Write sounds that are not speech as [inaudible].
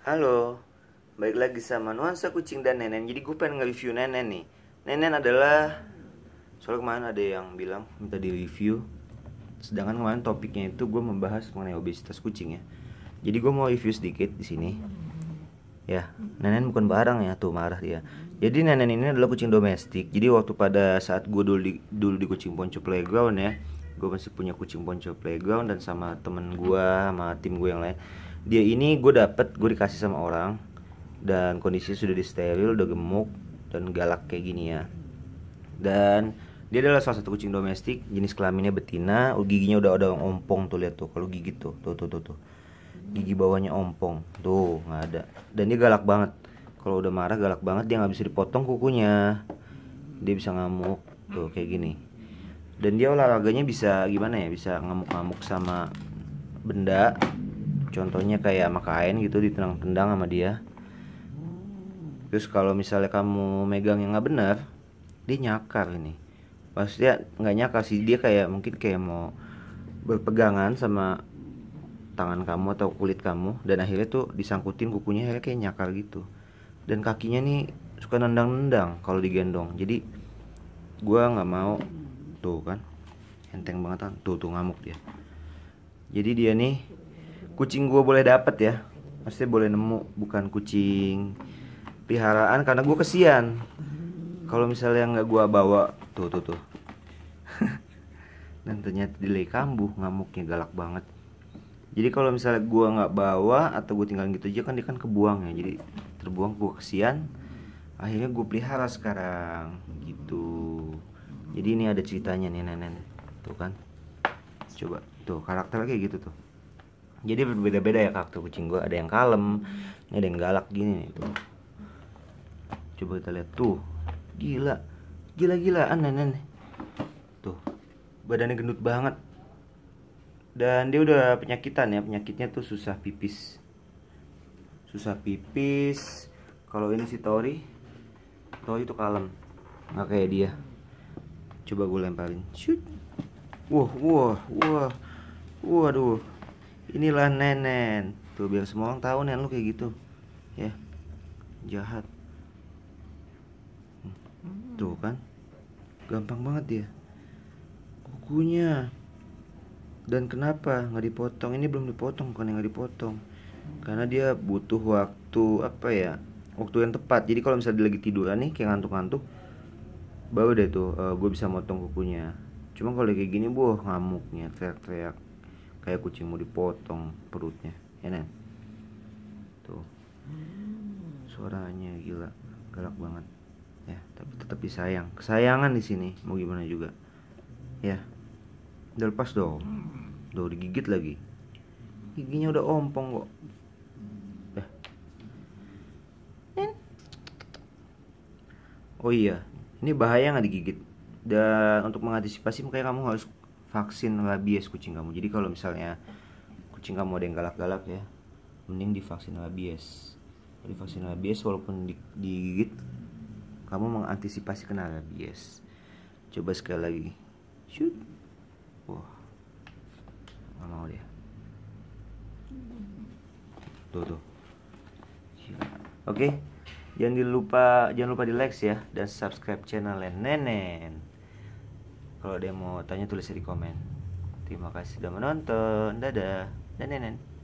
Halo, balik lagi sama Nuansa Kucing dan Nenen Jadi gue pengen nge-review Nenen nih Nenen adalah Soalnya kemarin ada yang bilang minta di-review Sedangkan kemarin topiknya itu gue membahas mengenai obesitas kucing ya Jadi gue mau review sedikit di sini. Ya, Nenen bukan barang ya, tuh marah dia Jadi Nenen ini adalah kucing domestik Jadi waktu pada saat gue dulu di, dulu di kucing ponco playground ya Gue masih punya kucing ponco playground dan sama temen gue, sama tim gue yang lain dia ini gue dapet gue dikasih sama orang dan kondisi sudah di steril udah gemuk dan galak kayak gini ya dan dia adalah salah satu kucing domestik jenis kelaminnya betina giginya udah ada ompong tuh lihat tuh kalau gigi tuh tuh tuh tuh tuh gigi bawahnya ompong tuh nggak ada dan dia galak banget kalau udah marah galak banget dia nggak bisa dipotong kukunya dia bisa ngamuk tuh kayak gini dan dia olahraganya bisa gimana ya bisa ngamuk-ngamuk sama benda contohnya kayak sama kain gitu ditendang-tendang sama dia terus kalau misalnya kamu megang yang nggak benar dia nyakar ini maksudnya nggak nyakar sih dia kayak mungkin kayak mau berpegangan sama tangan kamu atau kulit kamu dan akhirnya tuh disangkutin kukunya akhirnya kayak nyakar gitu dan kakinya nih suka nendang-nendang kalau digendong jadi gue nggak mau tuh kan enteng banget kan tuh tuh ngamuk dia jadi dia nih kucing gue boleh dapat ya pasti boleh nemu bukan kucing peliharaan karena gue kesian kalau misalnya nggak gue bawa tuh tuh tuh [laughs] dan ternyata delay kambuh ngamuknya galak banget jadi kalau misalnya gue nggak bawa atau gue tinggal gitu aja kan dia kan kebuang ya jadi terbuang gue kesian akhirnya gue pelihara sekarang gitu jadi ini ada ceritanya nih nenek tuh kan coba tuh karakternya kayak gitu tuh jadi berbeda-beda ya karakter kucing gue ada yang kalem ini ada yang galak gini nih tuh coba kita lihat tuh gila gila gilaan nenek tuh badannya gendut banget dan dia udah penyakitan ya penyakitnya tuh susah pipis susah pipis kalau ini si Tori Tori itu kalem nggak kayak dia coba gue lemparin shoot wah wah wah waduh inilah nenen tuh biar semua orang tahu nenek lu kayak gitu ya jahat hmm. tuh kan gampang banget dia kukunya dan kenapa nggak dipotong ini belum dipotong kan nggak dipotong karena dia butuh waktu apa ya waktu yang tepat jadi kalau misalnya dia lagi tiduran nih kayak ngantuk-ngantuk baru deh tuh uh, eh, gue bisa motong kukunya cuma kalau kayak gini buah ngamuknya teriak-teriak kayak kucing mau dipotong perutnya ya Nen tuh suaranya gila galak banget ya tapi tetap disayang kesayangan di sini mau gimana juga ya udah lepas dong udah digigit lagi giginya udah ompong kok eh. oh iya ini bahaya nggak digigit dan untuk mengantisipasi makanya kamu harus vaksin rabies kucing kamu jadi kalau misalnya kucing kamu ada yang galak-galak ya mending divaksin rabies divaksin rabies walaupun digigit kamu mengantisipasi kena rabies coba sekali lagi shoot wah nggak mau dia tuh tuh oke jangan lupa jangan lupa di like ya dan subscribe channel nenen kalau ada yang mau tanya tulis di komen terima kasih sudah menonton dadah dan nenen